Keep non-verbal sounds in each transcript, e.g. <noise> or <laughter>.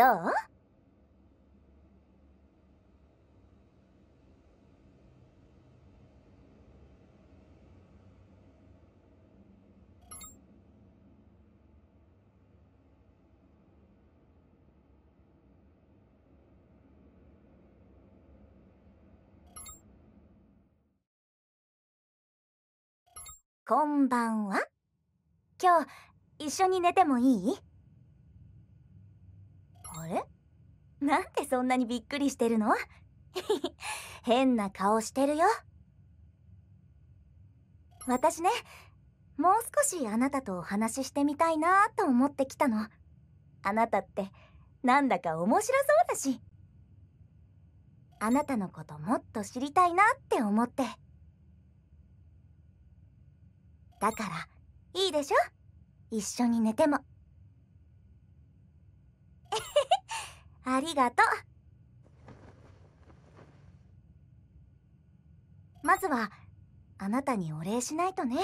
どうこんばんは今日一緒に寝てもいいあれなんでそんなにびっくりしてるの <laughs> 変な顔してるよ。私ね、もう少しあなたとお話ししてみたいなと思ってきたの。あなたってなんだか面白そうだし。あなたのこともっと知りたいなって思って。だから、いいでしょ一緒に寝ても。ありがとうまずはあなたにお礼しないとね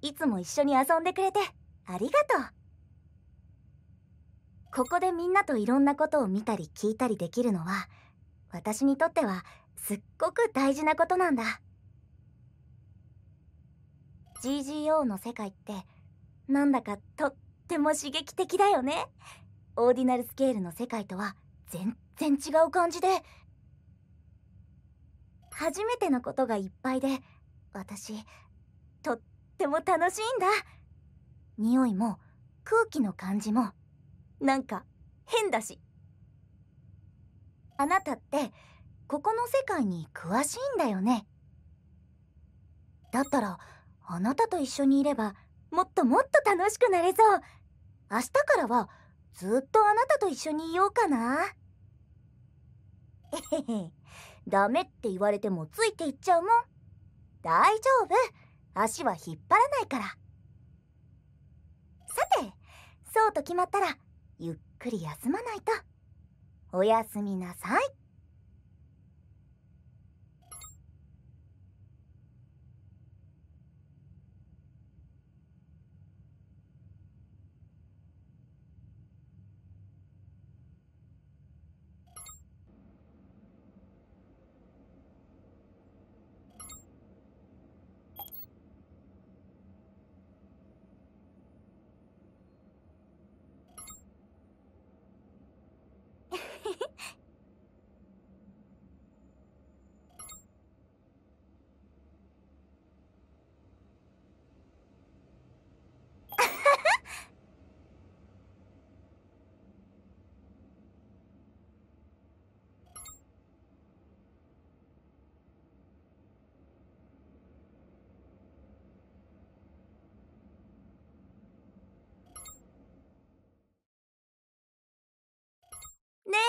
いつも一緒に遊んでくれてありがとうここでみんなといろんなことを見たり聞いたりできるのは私にとってはすっごく大事なことなんだ GGO の世界ってなんだかとっても刺激的だよねオーディナルスケールの世界とは全然違う感じで初めてのことがいっぱいで私とっても楽しいんだ匂いも空気の感じもなんか変だしあなたってここの世界に詳しいんだよねだったらあなたと一緒にいればもっともっと楽しくなれそう明日からはずっとあなたと一緒にいようかなえへへダメって言われてもついていっちゃうもん大丈夫足は引っ張らないからさてそうと決まったらゆっくり休まないとおやすみなさい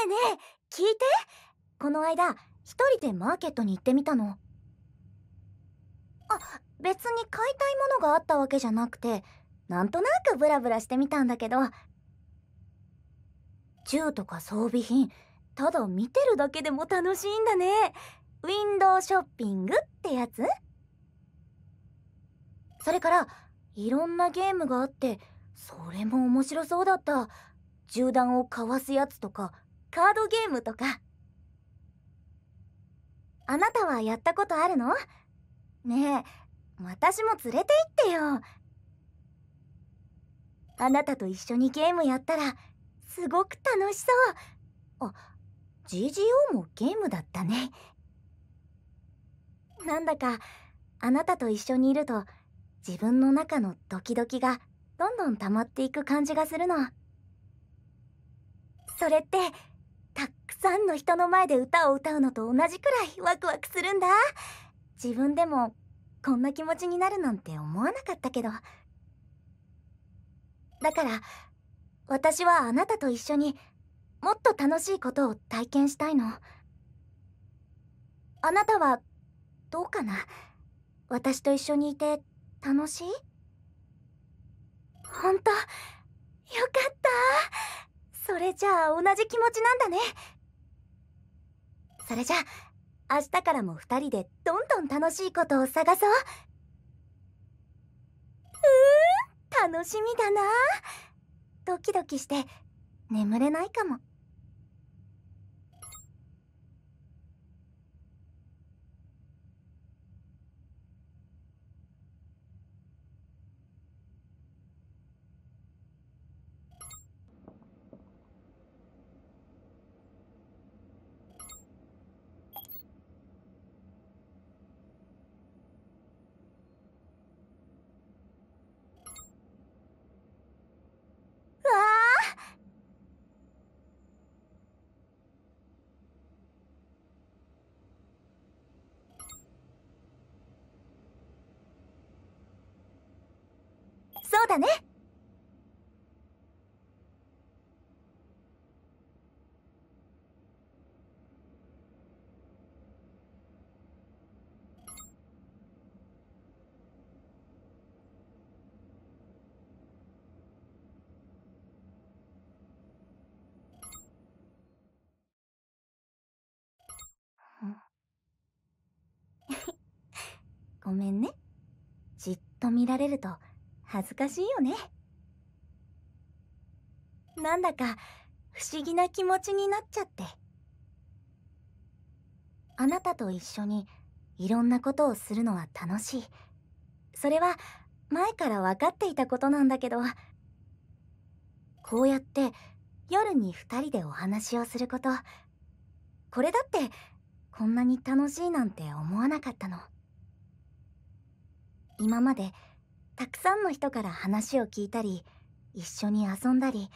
ね聞いてこの間一人でマーケットに行ってみたのあ別に買いたいものがあったわけじゃなくてなんとなくブラブラしてみたんだけど銃とか装備品ただ見てるだけでも楽しいんだねウィンドウショッピングってやつそれからいろんなゲームがあってそれも面白そうだった銃弾をかわすやつとかカードゲームとかあなたはやったことあるのねえ私も連れて行ってよあなたと一緒にゲームやったらすごく楽しそうあ GGO もゲームだったねなんだかあなたと一緒にいると自分の中のドキドキがどんどん溜まっていく感じがするのそれってさんの人の前で歌を歌うのと同じくらいワクワクするんだ自分でもこんな気持ちになるなんて思わなかったけどだから私はあなたと一緒にもっと楽しいことを体験したいのあなたはどうかな私と一緒にいて楽しいほんとよかったそれじゃあ同じ気持ちなんだねそれじゃ明日からも2人でどんどん楽しいことを探そううん楽しみだなドキドキして眠れないかも。だね <laughs> ごめんね。じっと見られると恥ずかしいよねなんだか不思議な気持ちになっちゃってあなたと一緒にいろんなことをするのは楽しいそれは前から分かっていたことなんだけどこうやって夜に2人でお話をすることこれだってこんなに楽しいなんて思わなかったの今まで「たくさんの人から話を聞いたり一緒に遊んだり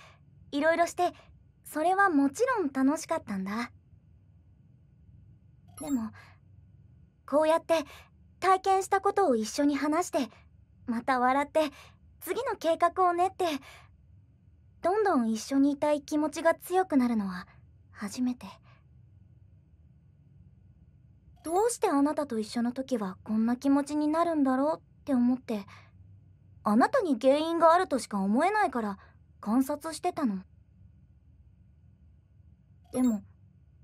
いろいろしてそれはもちろん楽しかったんだでもこうやって体験したことを一緒に話してまた笑って次の計画を練ってどんどん一緒にいたい気持ちが強くなるのは初めてどうしてあなたと一緒の時はこんな気持ちになるんだろうって思ってあなたに原因があるとしか思えないから観察してたのでもわ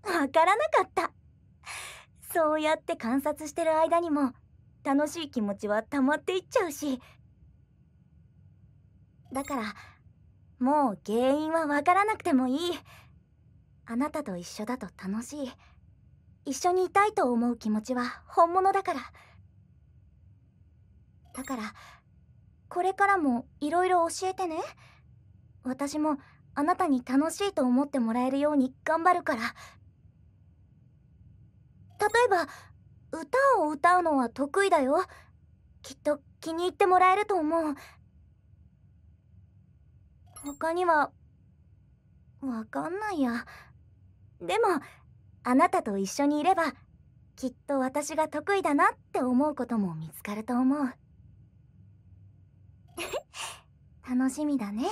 からなかったそうやって観察してる間にも楽しい気持ちは溜まっていっちゃうしだからもう原因はわからなくてもいいあなたと一緒だと楽しい一緒にいたいと思う気持ちは本物だからだからこれからもいろいろ教えてね私もあなたに楽しいと思ってもらえるように頑張るから例えば歌を歌うのは得意だよきっと気に入ってもらえると思う他にはわかんないやでもあなたと一緒にいればきっと私が得意だなって思うことも見つかると思う。楽しみだね。